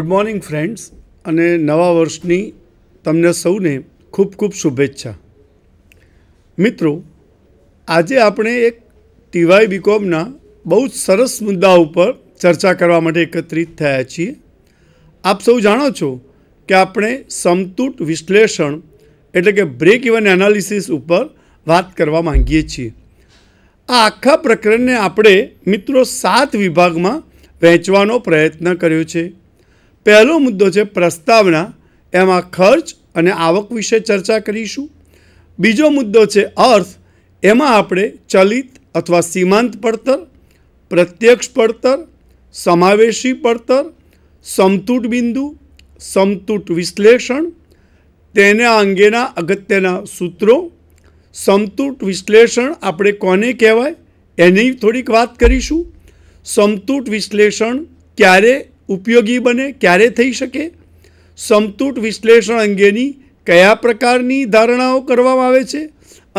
Good morning friends અને નવા વર્ષની તમને સૌને ખૂબ ખૂબ શુભેચ્છા મિત્રો આજે આપણે એક ટીવાય બીકોમના બહુ જ સરસ મુદ્દા ઉપર ચર્ચા કરવા માટે એકત્રિત થયા છીએ આપ સૌ જાણો છો કે આપણે સમતૂટ વિશ્લેષણ એટલે કે બ્રેક ઇવન એનાલિસિસ ઉપર વાત કરવા માંગીએ છીએ આ આખા પ્રકરણને આપણે મિત્રો સાત વિભાગમાં વહેંચવાનો પ્રયત્ન કર્યો છે પહેલો મુદ્દો છે પ્રસ્તાવના એમાં ખર્ચ અને આવક વિશે ચર્ચા કરીશું બીજો મુદ્દો છે અર્થ એમાં આપણે ચલિત અથવા સીમાંત પડતર પ્રત્યક્ષ પડતર સમાવેશી પડતર સમતૂટ બિંદુ સમતૂટ વિશ્લેષણ તેના અંગેના અગત્યના સૂત્રો સમતૂટ વિશ્લેષણ આપણે કોને કહેવાય એની થોડીક વાત કરીશું સમતૂટ વિશ્લેષણ ક્યારે ઉપયોગી બને ક્યારે થઈ શકે સમતૂટ વિશ્લેષણ અંગેની કયા પ્રકારની ધારણાઓ કરવામાં આવે છે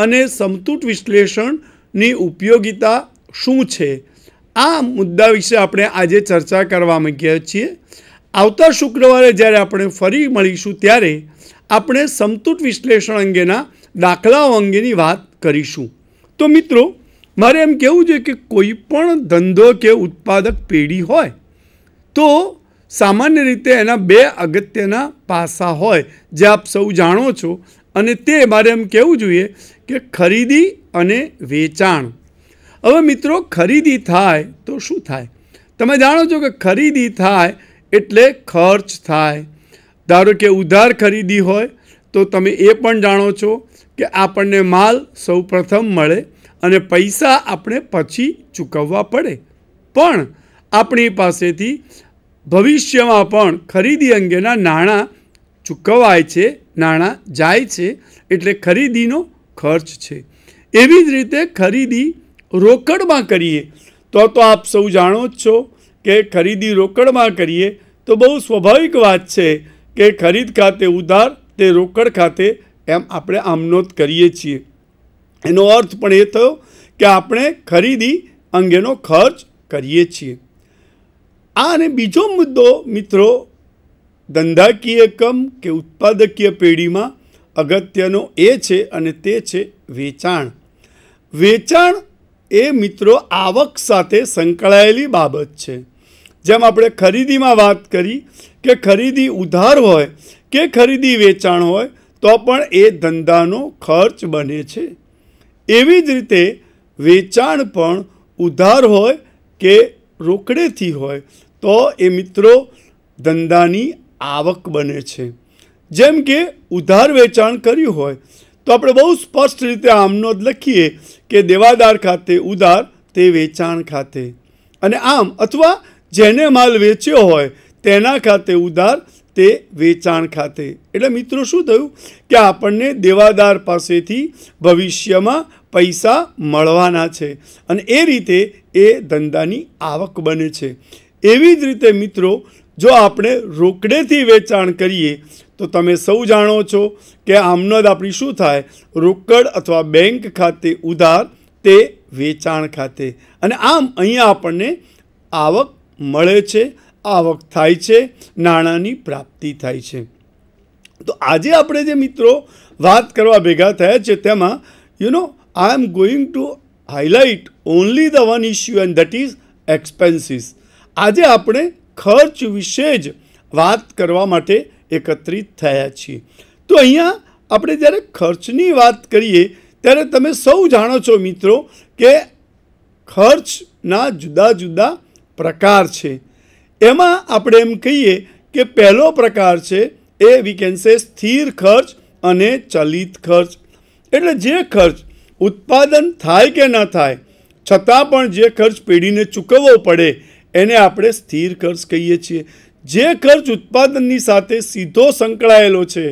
અને સમતૂટ વિશ્લેષણની ઉપયોગિતા શું છે આ મુદ્દા વિશે આપણે આજે ચર્ચા કરવા માંગીએ છીએ આવતા શુક્રવારે જ્યારે આપણે ફરી મળીશું ત્યારે આપણે સમતૂટ વિશ્લેષણ અંગેના દાખલાઓ અંગેની વાત કરીશું તો મિત્રો મારે એમ કહેવું છે કે કોઈ પણ ધંધો કે ઉત્પાદક પેઢી હોય તો સામાન્ય રીતે એના બે અગત્યના પાસા હોય જે આપ સૌ જાણો છો અને તે મારે એમ કહેવું જોઈએ કે ખરીદી અને વેચાણ હવે મિત્રો ખરીદી થાય તો શું થાય તમે જાણો છો કે ખરીદી થાય એટલે ખર્ચ થાય ધારો કે ઉધાર ખરીદી હોય તો તમે એ પણ જાણો છો કે આપણને માલ સૌ પ્રથમ મળે અને પૈસા આપણે પછી ચૂકવવા પડે પણ આપણી પાસેથી ભવિષ્યમાં પણ ખરીદી અંગેના નાણાં ચૂકવાય છે નાણાં જાય છે એટલે ખરીદીનો ખર્ચ છે એવી જ રીતે ખરીદી રોકડમાં કરીએ તો તો આપ સૌ જાણો જ છો કે ખરીદી રોકડમાં કરીએ તો બહુ સ્વાભાવિક વાત છે કે ખરીદ ખાતે ઉધાર તે રોકડ ખાતે એમ આપણે આમનોત કરીએ છીએ એનો અર્થ પણ એ થયો કે આપણે ખરીદી અંગેનો ખર્ચ કરીએ છીએ આ અને બીજો મુદ્દો મિત્રો ધંધાકીય કમ કે ઉત્પાદકીય પેઢીમાં અગત્યનો એ છે અને તે છે વેચાણ વેચાણ એ મિત્રો આવક સાથે સંકળાયેલી બાબત છે જેમ આપણે ખરીદીમાં વાત કરી કે ખરીદી ઉધાર હોય કે ખરીદી વેચાણ હોય તો પણ એ ધંધાનો ખર્ચ બને છે એવી જ રીતે વેચાણ પણ ઉધાર હોય કે રોકડેથી હોય તો એ મિત્રો ધંધાની આવક બને છે જેમ કે ઉધાર વેચાણ કર્યું હોય તો આપણે બહુ સ્પષ્ટ રીતે આમનો જ લખીએ કે દેવાદાર ખાતે ઉધાર તે વેચાણ ખાતે અને આમ અથવા જેને માલ વેચ્યો હોય તેના ખાતે ઉધાર તે વેચાણ ખાતે એટલે મિત્રો શું થયું કે આપણને દેવાદાર પાસેથી ભવિષ્યમાં પૈસા મળવાના છે અને એ રીતે એ ધંધાની આવક બને છે એવી જ રીતે મિત્રો જો આપણે રોકડેથી વેચાણ કરીએ તો તમે સૌ જાણો છો કે આમનોદ આપણી શું થાય રોકડ અથવા બેંક ખાતે ઉધાર તે વેચાણ ખાતે અને આમ અહીંયા આપણને આવક મળે છે આવક થાય છે નાણાંની પ્રાપ્તિ થાય છે તો આજે આપણે જે મિત્રો વાત કરવા ભેગા થયા છે તેમાં you know I am going to highlight only the one issue and that is expenses. આજે આપણે ખર્ચ વિશે જ વાત કરવા માટે એકત્રિત થયા છીએ તો અહીંયા આપણે જ્યારે ખર્ચની વાત કરીએ ત્યારે તમે સૌ જાણો છો મિત્રો કે ખર્ચના જુદા જુદા પ્રકાર છે એમાં આપણે એમ કહીએ કે પહેલો પ્રકાર છે એ વી કેન સે સ્થિર ખર્ચ અને ચલિત ખર્ચ એટલે જે ખર્ચ ઉત્પાદન થાય કે ન થાય છતાં પણ જે ખર્ચ પેઢીને ચૂકવવો પડે એને આપણે સ્થિર ખર્ચ કહીએ છીએ જે ખર્ચ ઉત્પાદનની સાથે સીધો સંકળાયેલો છે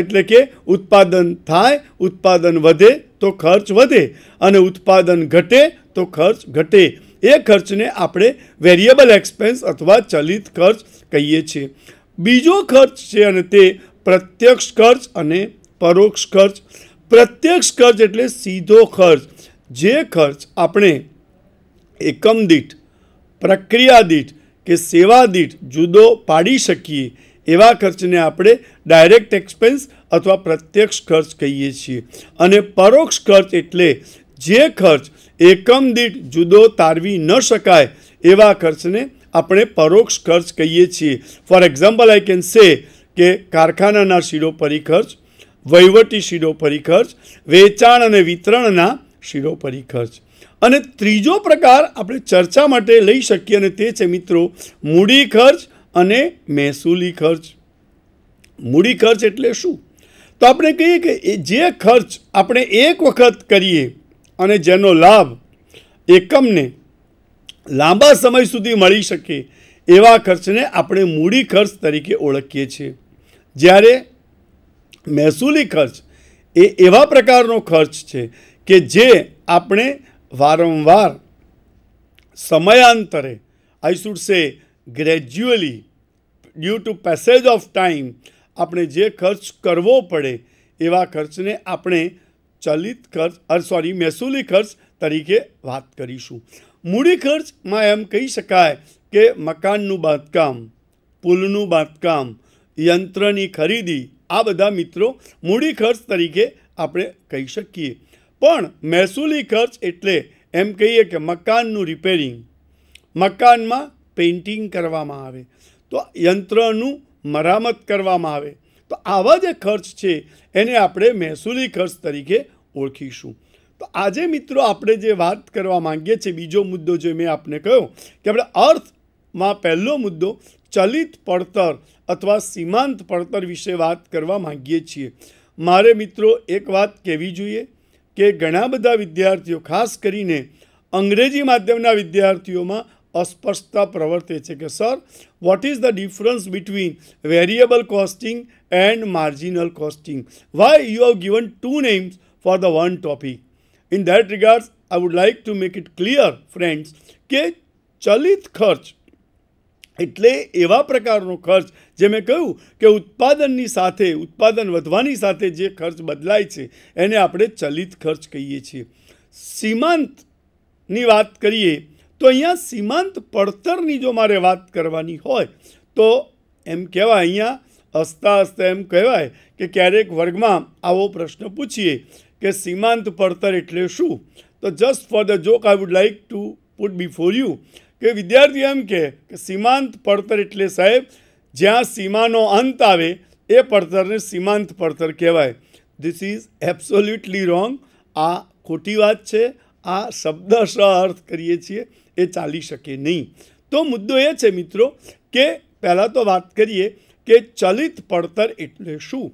એટલે કે ઉત્પાદન થાય ઉત્પાદન વધે તો ખર્ચ વધે અને ઉત્પાદન ઘટે તો ખર્ચ ઘટે એ ખર્ચને આપણે વેરિયેબલ એક્સપેન્સ અથવા ચલિત ખર્ચ કહીએ છીએ બીજો ખર્ચ છે અને તે પ્રત્યક્ષ ખર્ચ અને પરોક્ષ ખર્ચ પ્રત્યક્ષ ખર્ચ એટલે સીધો ખર્ચ જે ખર્ચ આપણે એકમ દીઠ પ્રક્રિયા દીઠ કે સેવા દીઠ જુદો પાડી શકીએ એવા ખર્ચને આપણે ડાયરેક્ટ એક્સપેન્સ અથવા પ્રત્યક્ષ ખર્ચ કહીએ છીએ અને પરોક્ષ ખર્ચ એટલે જે ખર્ચ એકમ દીઠ જુદો તારવી ન શકાય એવા ખર્ચને આપણે પરોક્ષ ખર્ચ કહીએ છીએ for example I can say કે કારખાનાના શિરોપરી ખર્ચ વહીવટી શિરોપરી ખર્ચ વેચાણ અને વિતરણના શિરોપરી ખર્ચ અને ત્રીજો પ્રકાર આપણે ચર્ચા માટે લઈ શકીએ અને તે છે મિત્રો મૂડી ખર્ચ અને મહેસૂલી ખર્ચ મૂડી ખર્ચ એટલે શું તો આપણે કહીએ કે એ જે ખર્ચ આપણે એક વખત કરીએ અને જેનો લાભ એકમને લાંબા સમય સુધી મળી શકે એવા ખર્ચને આપણે મૂડી ખર્ચ તરીકે ઓળખીએ છીએ જ્યારે મહેસૂલી ખર્ચ એ એવા પ્રકારનો ખર્ચ છે કે જે આપણે વારંવાર સમયાંતરે I should say gradually due to passage of time આપણે જે ખર્ચ કરવો પડે એવા ખર્ચને આપણે ચલિત ખર્ચ અર સોરી મહેસૂલી ખર્ચ તરીકે વાત કરીશું મૂડી ખર્ચમાં એમ કહી શકાય કે મકાનનું બાંધકામ પુલનું બાંધકામ યંત્રની ખરીદી આ બધા મિત્રો મૂડી ખર્ચ તરીકે આપણે કહી શકીએ પણ મહેસૂલી ખર્ચ એટલે એમ કહીએ કે મકાનનું રિપેરિંગ મકાનમાં પેઇન્ટિંગ કરવામાં આવે તો યંત્રનું મરામત કરવામાં આવે તો આવા જે ખર્ચ છે એને આપણે મહેસૂલી ખર્ચ તરીકે ઓળખીશું તો આજે મિત્રો આપણે જે વાત કરવા માંગીએ છીએ બીજો મુદ્દો જે મેં આપને કહ્યો કે આપણે અર્થમાં પહેલો મુદ્દો ચલિત પડતર અથવા સીમાંત પડતર વિશે વાત કરવા માગીએ છીએ મારે મિત્રો એક વાત કહેવી જોઈએ કે ઘણા બધા વિદ્યાર્થીઓ ખાસ કરીને અંગ્રેજી માધ્યમના વિદ્યાર્થીઓમાં અસ્પષ્ટતા પ્રવર્તે છે કે sir what is the difference between variable costing and marginal costing why you have given two names for the one topic in that regards I would like to make it clear friends કે ચલિત ખર્ચ એટલે એવા પ્રકારનો ખર્ચ જે મેં કહ્યું કે ઉત્પાદનની સાથે ઉત્પાદન વધવાની સાથે જે ખર્ચ બદલાય છે એને આપણે ચલિત ખર્ચ કહીએ છીએ સીમાંતની વાત કરીએ તો અહીંયા સીમાંત પડતરની જો મારે વાત કરવાની હોય તો એમ કહેવાય અહીંયા હસતા હસતા એમ કહેવાય કે ક્યારેક વર્ગમાં આવો પ્રશ્ન પૂછીએ કે સીમાંત પડતર એટલે શું તો just for the joke I would like to put before you કે વિદ્યાર્થી એમ કે સીમાંત પડતર એટલે સાહેબ જ્યાં સીમાનો અંત આવે એ પડતરને સીમાંત પડતર કહેવાય ધીસ ઇઝ એબ્સોલ્યુટલી રોંગ આ ખોટી વાત છે આ શબ્દ અર્થ કરીએ છીએ એ ચાલી શકે નહીં તો મુદ્દો એ છે મિત્રો કે પહેલાં તો વાત કરીએ કે ચલિત પડતર એટલે શું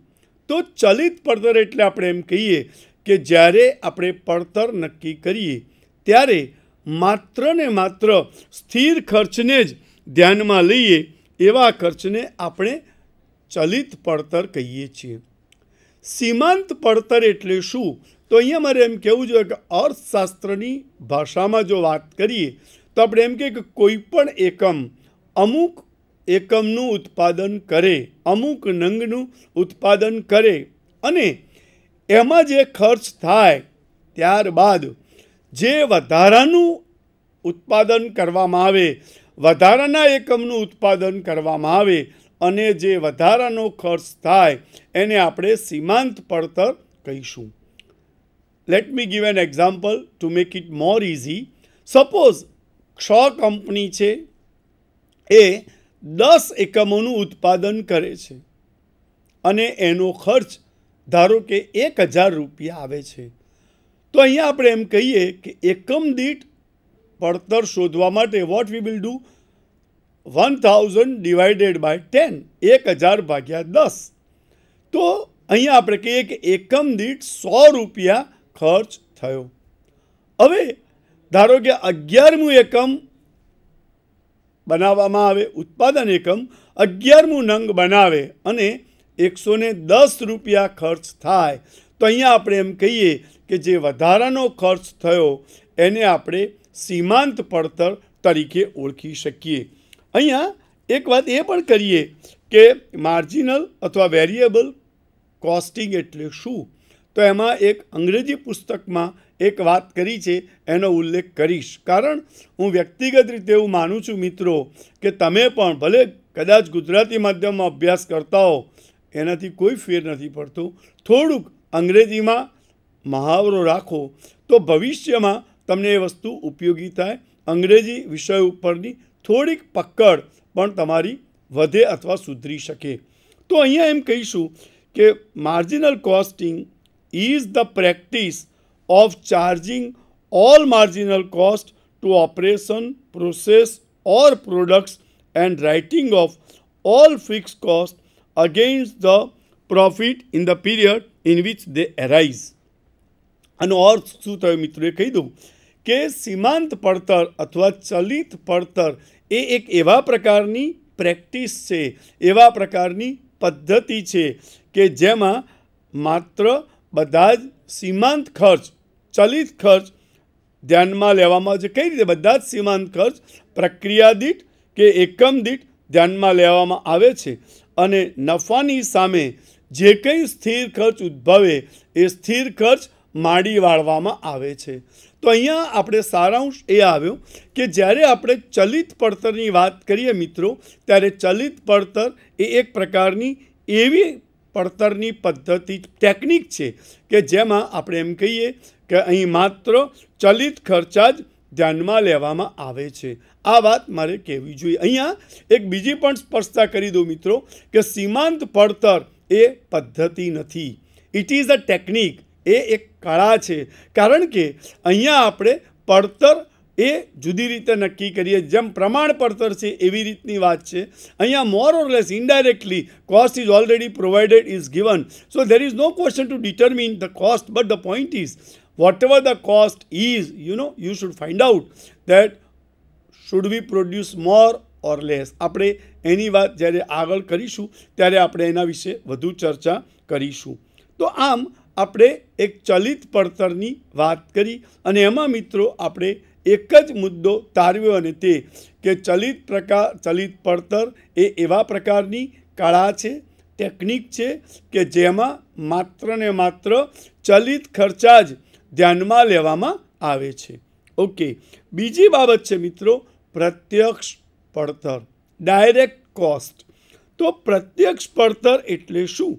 તો ચલિત પડતર એટલે આપણે એમ કહીએ કે જ્યારે આપણે પડતર નક્કી કરીએ ત્યારે માત્ર ને માત્ર સ્થિર ખર્ચને જ ધ્યાનમાં લઈએ એવા ખર્ચને આપણે ચલિત પડતર કહીએ છીએ સીમાંત પડતર એટલે શું તો અહીંયા મારે એમ કહેવું જોઈએ કે અર્થશાસ્ત્રની ભાષામાં જો વાત કરીએ તો આપણે એમ કહીએ કે કોઈ પણ એકમ અમુક એકમનું ઉત્પાદન કરે અમુક નંગનું ઉત્પાદન કરે અને એમાં જે ખર્ચ થાય ત્યારબાદ જે વધારાનું ઉત્પાદન કરવામાં આવે વધારાના એકમનું ઉત્પાદન કરવામાં આવે અને જે વધારાનો ખર્ચ થાય એને આપણે સીમાંત પડતર કહીશું let me give an example to make it more easy suppose ક્ષ કંપની છે એ દસ એકમોનું ઉત્પાદન કરે છે અને એનો ખર્ચ ધારો કે એક હજાર રૂપિયા આવે છે તો અહીંયા આપણે એમ કહીએ કે એકમ દીઠ પડતર શોધવા માટે what we will do one thousand divided by ten એક હજાર ભાગ્યા દસ તો અહીંયા આપણે કહીએ કે એકમ દીઠ સો રૂપિયા ખર્ચ થયો હવે ધારો કે અગિયારમું એકમ બનાવવામાં આવે ઉત્પાદન એકમ અગિયારમું નંગ બનાવે અને એકસો દસ રૂપિયા ખર્ચ થાય તો અહીંયા આપણે એમ કહીએ કે જે વધારાનો ખર્ચ થયો એને આપણે સીમાંત પડતર તરીકે ઓળખી શકીએ અહીંયા એક વાત એ પણ કરીએ કે માર્જિનલ અથવા વેરિયેબલ કોસ્ટિંગ એટલે શું તો એમાં એક અંગ્રેજી પુસ્તકમાં એક વાત કરી છે એનો ઉલ્લેખ કરીશ કારણ હું વ્યક્તિગત રીતે એવું માનું છું મિત્રો કે તમે પણ ભલે કદાચ ગુજરાતી માધ્યમમાં અભ્યાસ કરતા હો એનાથી કોઈ ફેર નથી પડતો થોડુંક અંગ્રેજીમાં મહાવરો રાખો તો ભવિષ્યમાં તમને એ વસ્તુ ઉપયોગી થાય અંગ્રેજી વિષય ઉપરની થોડીક પકડ પણ તમારી વધે અથવા સુધરી શકે તો અહીંયા એમ કહીશું કે marginal costing is the practice of charging all marginal cost to operation process or products and writing off all fix cost against the profit in the period in which they arise આનો અર્થ શું થયો મિત્રો એ કહી દઉં કે સીમાંત પડતર અથવા ચલિત પડતર એ એક એવા પ્રકારની પ્રેક્ટિસ છે એવા પ્રકારની પદ્ધતિ છે કે જેમાં માત્ર બધા જ સીમાંત ખર્ચ ચલિત ખર્ચ ધ્યાનમાં લેવામાં આવે છે કઈ રીતે બધા જ સીમાંત ખર્ચ પ્રક્રિયા દીઠ કે એકમ દીઠ ધ્યાનમાં લેવામાં આવે છે અને નફાની સામે જે કંઈ સ્થિર ખર્ચ ઉદ્ભવે એ સ્થિર ખર્ચ માડી વાળવામાં આવે છે તો અહીંયા આપણે સારાંશ એ આવ્યો કે જ્યારે આપણે ચલિત પડતરની વાત કરીએ મિત્રો ત્યારે ચલિત પડતર એ એક પ્રકારની એવી પડતરની પદ્ધતિ ટેકનિક છે કે જેમાં આપણે એમ કહીએ કે અહીં માત્ર ચલિત ખર્ચા જ ધ્યાનમાં લેવામાં આવે છે આ વાત મારે કહેવી જોઈએ અહીંયા એક બીજી પણ સ્પષ્ટતા કરી દઉં મિત્રો કે સીમાંત પડતર એ પદ્ધતિ નથી ઇટ ઇઝ અ ટેકનિક એ એક કળા છે કારણ કે અહીંયા આપણે પડતર એ જુદી રીતે નક્કી કરીએ જેમ પ્રમાણ પડતર છે એવી રીતની વાત છે અહીંયા more or less indirectly cost is already provided is given so there is no question to determine the cost but the point is whatever the cost is you know you should find out that should we produce more or less આપણે એની વાત જ્યારે આગળ કરીશું ત્યારે આપણે એના વિશે વધુ ચર્ચા કરીશું તો આમ આપણે એક ચલિત પડતરની વાત કરી અને એમાં મિત્રો આપણે એક જ મુદ્દો તારવ્યો અને તે કે ચલિત પ્રકાર ચલિત પડતર એ એવા પ્રકારની કળા છે ટેકનિક છે કે જેમાં માત્ર ને માત્ર ચલિત ખર્ચા જ ધ્યાનમાં લેવામાં આવે છે ઓકે બીજી બાબત છે મિત્રો પ્રત્યક્ષ પડતર ડાયરેક્ટ કોસ્ટ તો પ્રત્યક્ષ પડતર એટલે શું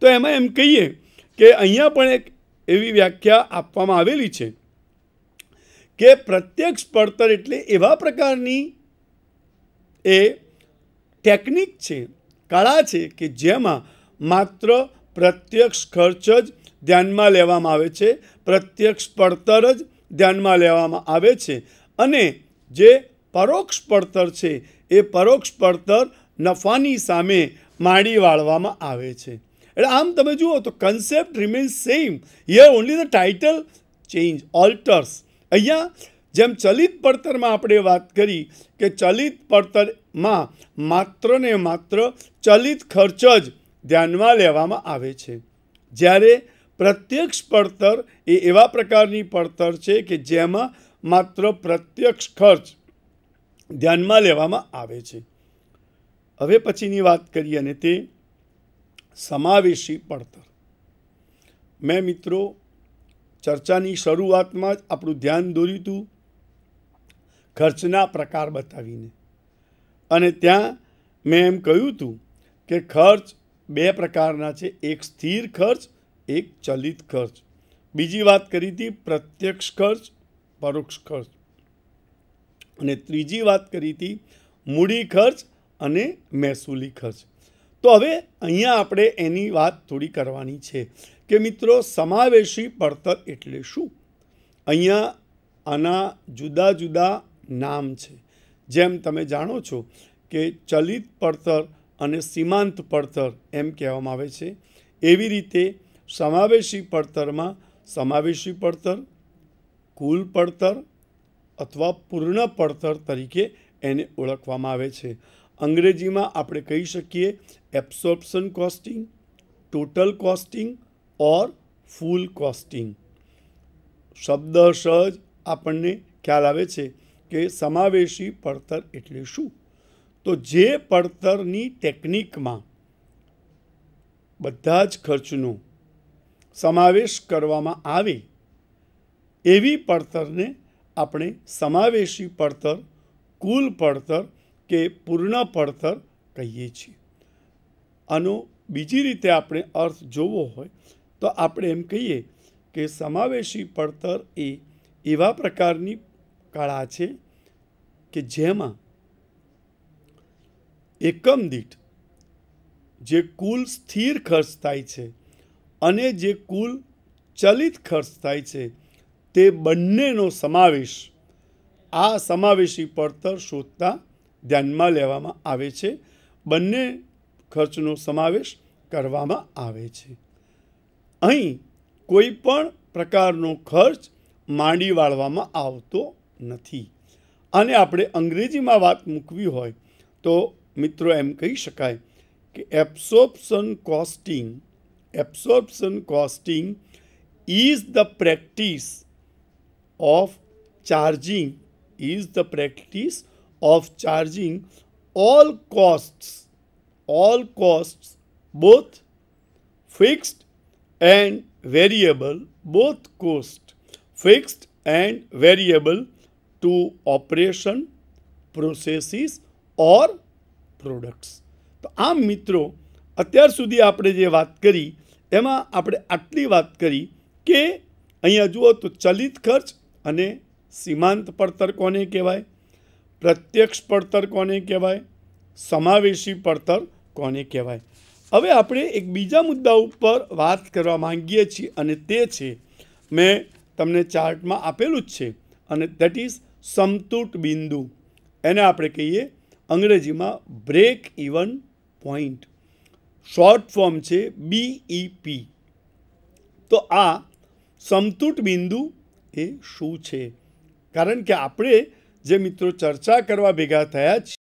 તો એમાં એમ કહીએ કે અહીંયા પણ એક એવી વ્યાખ્યા આપવામાં આવેલી છે કે પ્રત્યક્ષ પડતર એટલે એવા પ્રકારની એ ટેકનિક છે કળા છે કે જેમાં માત્ર પ્રત્યક્ષ ખર્ચ જ ધ્યાનમાં લેવામાં આવે છે પ્રત્યક્ષ પડતર જ ધ્યાનમાં લેવામાં આવે છે અને જે પરોક્ષ પડતર છે એ પરોક્ષ પડતર નફાની સામે માડી વાળવામાં આવે છે એટલે આમ તમે જુઓ તો concept remains same here only the title change alters અહીંયા જેમ ચલિત પડતરમાં આપણે વાત કરી કે ચલિત પડતરમાં માત્ર ને માત્ર ચલિત ખર્ચ જ ધ્યાનમાં લેવામાં આવે છે જ્યારે પ્રત્યક્ષ પડતર એ એવા પ્રકારની પડતર છે કે જેમાં માત્ર પ્રત્યક્ષ ખર્ચ ધ્યાનમાં લેવામાં આવે છે હવે પછીની વાત કરીએ અને તે સમાવેશી પડતર મેં મિત્રો ચર્ચાની શરૂઆતમાં જ આપણું ધ્યાન દોર્યું હતું ખર્ચના પ્રકાર બતાવીને અને ત્યાં મેં એમ કહ્યું હતું કે ખર્ચ બે પ્રકારના છે એક સ્થિર ખર્ચ એક ચલિત ખર્ચ બીજી વાત કરી હતી પ્રત્યક્ષ ખર્ચ પરોક્ષ ખર્ચ અને ત્રીજી વાત કરી હતી મૂડી ખર્ચ અને મહેસૂલી ખર્ચ તો હવે અહીંયા આપણે એની વાત થોડી કરવાની છે કે મિત્રો સમાવેશી પડતર એટલે શું અહીંયા આના જુદા જુદા નામ છે જેમ તમે જાણો છો કે ચલિત પડતર અને સીમાંત પડતર એમ કહેવામાં આવે છે એવી રીતે સમાવેશી પડતરમાં સમાવેશી પડતર કુલ પડતર અથવા પૂર્ણ પડતર તરીકે એને ઓળખવામાં આવે છે અંગ્રેજીમાં આપણે કહી શકીએ absorption costing total costing or full costing શબ્દ સહજ આપણને ખ્યાલ આવે છે કે સમાવેશી પડતર એટલે શું તો જે પડતરની ટેકનિકમાં બધા જ ખર્ચનો સમાવેશ કરવામાં આવે એવી પડતરને આપણે સમાવેશી પડતર કુલ પડતર કે પૂર્ણ પડતર કહીએ છીએ આનો બીજી રીતે આપણે અર્થ જોવો હોય તો આપણે એમ કહીએ કે સમાવેશી પડતર એ એવા પ્રકારની કળા છે કે જેમાં એકમ દીઠ જે કુલ સ્થિર ખર્ચ થાય છે અને જે કુલ ચલિત ખર્ચ થાય છે તે બંનેનો સમાવેશ આ સમાવેશી પડતર શોધતા ધ્યાનમાં લેવામાં આવે છે બંને ખર્ચનો સમાવેશ કરવામાં આવે છે અહીં કોઈ પણ પ્રકારનો ખર્ચ માંડી વાળવામાં આવતો નથી અને આપણે અંગ્રેજીમાં વાત મૂકવી હોય તો મિત્રો એમ કહી શકાય કે absorption costing absorption costing is the practice of charging is the practice of charging all costs all costs both fixed and variable both cost fixed and variable to operation processes or products તો આમ મિત્રો અત્યાર સુધી આપણે જે વાત કરી એમાં આપણે આટલી વાત કરી કે અહીંયા જુઓ તો ચલિત ખર્ચ અને સીમાંત પડતર કોને કહેવાય પ્રત્યક્ષ પડતર કોને કહેવાય સમાવેશી પડતર કોને કહેવાય હવે આપણે એક બીજા મુદ્દા ઉપર વાત કરવા માંગીએ છીએ અને તે છે મેં તમને ચાર્ટમાં આપેલું જ છે અને દેટ ઇઝ સમતૂટ બિંદુ એને આપણે કહીએ અંગ્રેજીમાં break even point short form છે બીઈપી e તો આ સમતૂટ બિંદુ એ શું છે કારણ કે આપણે જે મિત્રો ચર્ચા કરવા ભેગા થયા છે